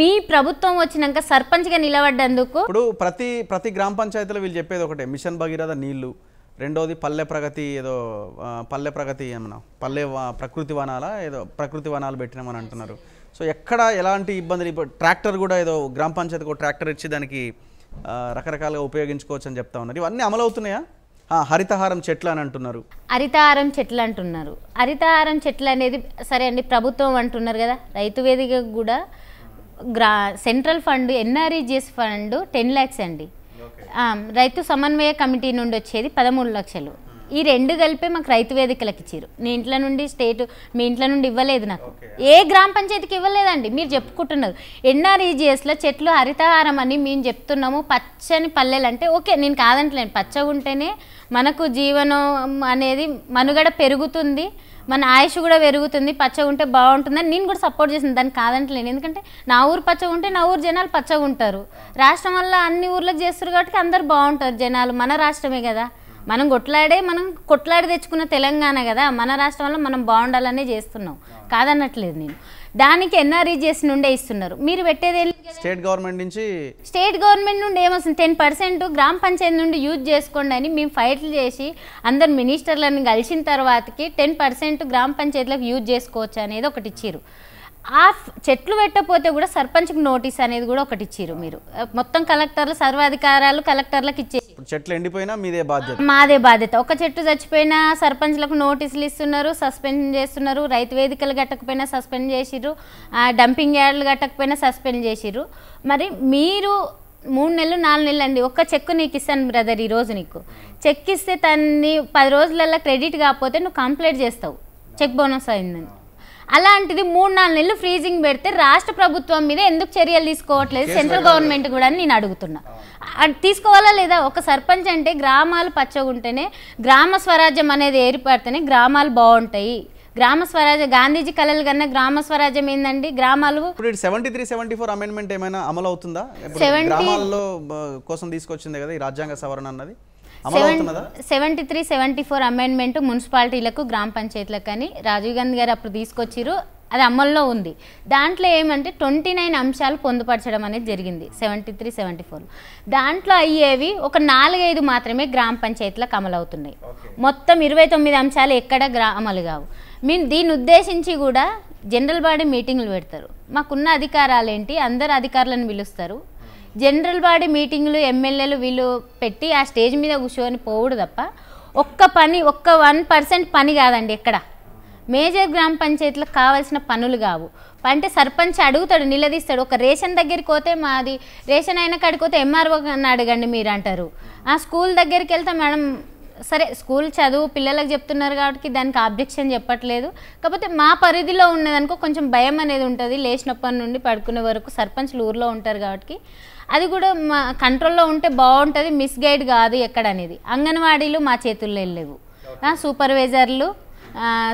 మీ ప్రభుత్వం వచ్చినాక గా నిలబడ్డందుకు ఇప్పుడు ప్రతి ప్రతి గ్రామ పంచాయతీలో వీళ్ళు చెప్పేది ఒకటే మిషన్ భగీరథ నీళ్లు రెండోది పల్లె ప్రగతి ఏదో పల్లె ప్రగతి ఏమన్నా పల్లె ప్రకృతి వనాల ఏదో ప్రకృతి వనాలు పెట్టినామని అంటున్నారు సో ఎక్కడ ఎలాంటి ఇబ్బందులు ఇప్పుడు ట్రాక్టర్ కూడా ఏదో గ్రామ పంచాయతీకి ట్రాక్టర్ ఇచ్చి దానికి రకరకాలుగా ఉపయోగించుకోవచ్చు అని చెప్తా ఉన్నారు ఇవన్నీ అమలవుతున్నాయా హరితహారం చెట్లు అని అంటున్నారు హరితహారం చెట్లు అంటున్నారు హరితహారం చెట్లు అనేది సరే అండి ప్రభుత్వం అంటున్నారు కదా రైతు వేదిక కూడా గ్రా central fund NREGS fund ten lakhs అండి రైతు సమన్వయ కమిటీ నుండి వచ్చేది పదమూడు లక్షలు hmm. ఈ రెండు కలిపే మాకు రైతు వేదికలకు ఇచ్చారు మీ ఇంట్లో నుండి స్టేట్ మీ ఇంట్లో నుండి ఇవ్వలేదు నాకు ఏ గ్రామ పంచాయతీకి ఇవ్వలేదండి మీరు చెప్పుకుంటున్నారు ఎన్ఆర్ఈజిఎస్లో చెట్లు హరితహారం అని మేము చెప్తున్నాము పచ్చని పల్లెలు అంటే ఓకే నేను కాదంటలేను పచ్చగా ఉంటేనే మనకు జీవనం అనేది మనుగడ పెరుగుతుంది మన ఆయుష్ కూడా పెరుగుతుంది పచ్చగా ఉంటే బాగుంటుందని నేను కూడా సపోర్ట్ చేసింది దాన్ని కాదంటలేను ఎందుకంటే నా ఊరు పచ్చగా ఉంటే నా ఊరు జనాలు పచ్చగా ఉంటారు రాష్ట్రం వల్ల అన్ని ఊర్లకు చేస్తారు కాబట్టి అందరు బాగుంటారు జనాలు మన రాష్ట్రమే కదా మనం కొట్లాడే మనం కొట్లాడి తెచ్చుకున్న తెలంగాణ కదా మన రాష్ట్రంలో మనం బాగుండాలనే చేస్తున్నాం కాదన్నట్లేదు నేను దానికి చేసి నుండే ఇస్తున్నారు మీరు పెట్టేది స్టేట్ గవర్నమెంట్ నుంచి స్టేట్ గవర్నమెంట్ నుండి ఏమొస్తుంది టెన్ పర్సెంట్ గ్రామ పంచాయతీ నుండి యూజ్ చేసుకోండి అని మేము ఫైట్లు చేసి అందరు మినిస్టర్లను కలిసిన తర్వాతకి టెన్ పర్సెంట్ గ్రామ పంచాయతీలకు యూజ్ చేసుకోవచ్చు అనేది ఒకటి ఇచ్చారు ఆ చెట్లు పెట్టకపోతే కూడా సర్పంచ్కి నోటీస్ అనేది కూడా ఒకటి ఇచ్చారు మీరు మొత్తం కలెక్టర్లు సర్వాధికారాలు కలెక్టర్లకు ఇచ్చేసి చెట్లు ఎండిపోయినా మీదే బాధ్యత మాదే బాధ్యత ఒక చెట్టు చచ్చిపోయినా సర్పంచ్లకు నోటీసులు ఇస్తున్నారు సస్పెండ్ చేస్తున్నారు రైతు వేదికలు కట్టకపోయినా సస్పెండ్ చేసిర్రు డంపింగ్ యార్డ్లు కట్టకపోయినా సస్పెండ్ చేసిర్రు మరి మీరు మూడు నెలలు నాలుగు నెలలు అండి ఒక్క చెక్ నీకు ఇస్తాను బ్రదర్ ఈరోజు నీకు చెక్ ఇస్తే తన్ని పది రోజులల్లో క్రెడిట్ కాకపోతే నువ్వు కంప్లైంట్ చేస్తావు చెక్ బోనస్ అయిందని అలాంటిది మూడు నాలుగు నెలలు ఫ్రీజింగ్ పెడితే రాష్ట్ర ప్రభుత్వం మీద ఎందుకు చర్యలు తీసుకోవట్లేదు సెంట్రల్ గవర్నమెంట్ కూడా నేను అడుగుతున్నా తీసుకోవాలా లేదా ఒక సర్పంచ్ అంటే గ్రామాలు పచ్చగుంటేనే గ్రామ స్వరాజ్యం అనేది ఏర్పడితేనే గ్రామాలు బాగుంటాయి గ్రామ స్వరాజ్యం గాంధీజీ కళలు కన్నా గ్రామ స్వరాజ్యం ఏందండి గ్రామాలు seventy three seventy four amendment ఏమైనా అమలు అవుతుందా కోసం తీసుకొచ్చింది కదా ఈ రాజ్యాంగ సవరణ అన్నది seventy three seventy four amendment మున్సిపాలిటీలకు గ్రామ పంచాయతీలకు అని రాజీవ్ గాంధీ గారు అప్పుడు తీసుకొచ్చిరు అది అమల్లో ఉంది దాంట్లో ఏమంటే ట్వంటీ నైన్ అంశాలు పొందుపరచడం అనేది జరిగింది సెవెంటీ త్రీ సెవెంటీ ఫోర్ దాంట్లో అయ్యేవి ఒక నాలుగైదు మాత్రమే గ్రామ పంచాయతీలకు అమలవుతున్నాయి మొత్తం ఇరవై తొమ్మిది అంశాలు ఎక్కడ గ్రా అమలు కావు మేము దీన్ని ఉద్దేశించి కూడా జనరల్ బాడీ మీటింగ్లు పెడతారు మాకున్న అధికారాలు ఏంటి అందరు అధికారులను పిలుస్తారు జనరల్ బాడీ మీటింగ్లు ఎమ్మెల్యేలు వీళ్ళు పెట్టి ఆ స్టేజ్ మీద కూర్చొని పోవుడు తప్ప ఒక్క పని ఒక్క వన్ పర్సెంట్ పని కాదండి ఎక్కడ మేజర్ గ్రామ పంచాయతీలకు కావాల్సిన పనులు కావు అంటే సర్పంచ్ అడుగుతాడు నిలదీస్తాడు ఒక రేషన్ దగ్గరికి పోతే మాది రేషన్ అయినా పోతే ఎంఆర్ఓ అని అడగండి మీరు అంటారు ఆ స్కూల్ దగ్గరికి వెళ్తే మేడం సరే స్కూల్ చదువు పిల్లలకు చెప్తున్నారు కాబట్టి దానికి ఆబ్జెక్షన్ చెప్పట్లేదు కాకపోతే మా పరిధిలో ఉన్నదనుకో కొంచెం భయం అనేది ఉంటుంది లేచినప్పటి నుండి పడుకునే వరకు సర్పంచ్లు ఊర్లో ఉంటారు కాబట్టి అది కూడా మా కంట్రోల్లో ఉంటే బాగుంటుంది మిస్గైడ్ కాదు ఎక్కడనేది అంగన్వాడీలు మా చేతుల్లో వెళ్ళేవు సూపర్వైజర్లు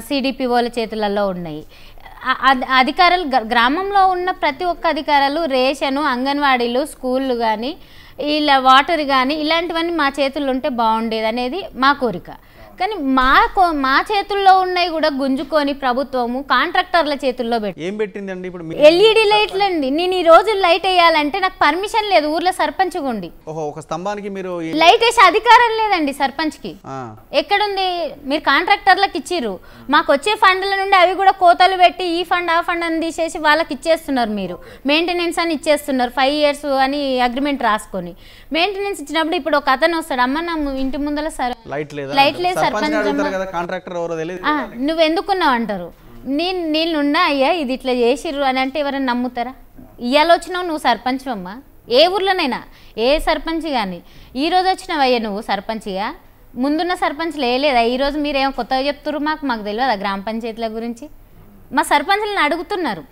సిడిపిఓల చేతులలో ఉన్నాయి అధికారులు గ్రామంలో ఉన్న ప్రతి ఒక్క అధికారులు రేషను అంగన్వాడీలు స్కూళ్ళు కానీ ఇలా వాటర్ కానీ ఇలాంటివన్నీ మా చేతుల్లో ఉంటే బాగుండేది అనేది మా కోరిక కానీ మా మా చేతుల్లో ఉన్నాయి కూడా గుంజుకొని ప్రభుత్వము కాంట్రాక్టర్ల చేతుల్లో పెట్టి ఎల్ఈడి లైట్లు అండి నేను ఈ రోజు లైట్ వేయాలంటే నాకు పర్మిషన్ లేదు ఊర్లో సర్పంచ్ గుండి స్తంభానికి మీరు లైట్ వేసే అధికారం లేదండి సర్పంచ్ కి ఎక్కడుంది మీరు కాంట్రాక్టర్లకు ఇచ్చిర్రు మాకు వచ్చే ఫండ్ల నుండి అవి కూడా కోతలు పెట్టి ఈ ఫండ్ ఆ ఫండ్ అని తీసేసి వాళ్ళకి ఇచ్చేస్తున్నారు మీరు మెయింటెనెన్స్ అని ఇచ్చేస్తున్నారు ఫైవ్ ఇయర్స్ అని అగ్రిమెంట్ రాసుకొని మెయింటెనెన్స్ ఇచ్చినప్పుడు ఇప్పుడు ఒక అతను వస్తాడు అమ్మ నా ఇంటి ముందర సరే లైట్ లేదు లైట్ లేదు సర్పంచ్ నువ్వు ఎందుకున్నావు అంటారు నేను నేనున్నా అయ్యా ఇది ఇట్లా చేసిర్రు అని అంటే ఎవరైనా నమ్ముతారా ఇవాళ వచ్చినావు నువ్వు సర్పంచ్ అమ్మా ఏ ఊర్లోనైనా ఏ సర్పంచ్ కానీ ఈరోజు వచ్చినావయ్యా నువ్వు సర్పంచ్గా ముందున్న సర్పంచ్లు వేయలేదా ఈరోజు మీరేమో కొత్తగా చెప్తున్నారు మాకు మాకు తెలియదా గ్రామ పంచాయతీల గురించి మా సర్పంచ్లను అడుగుతున్నారు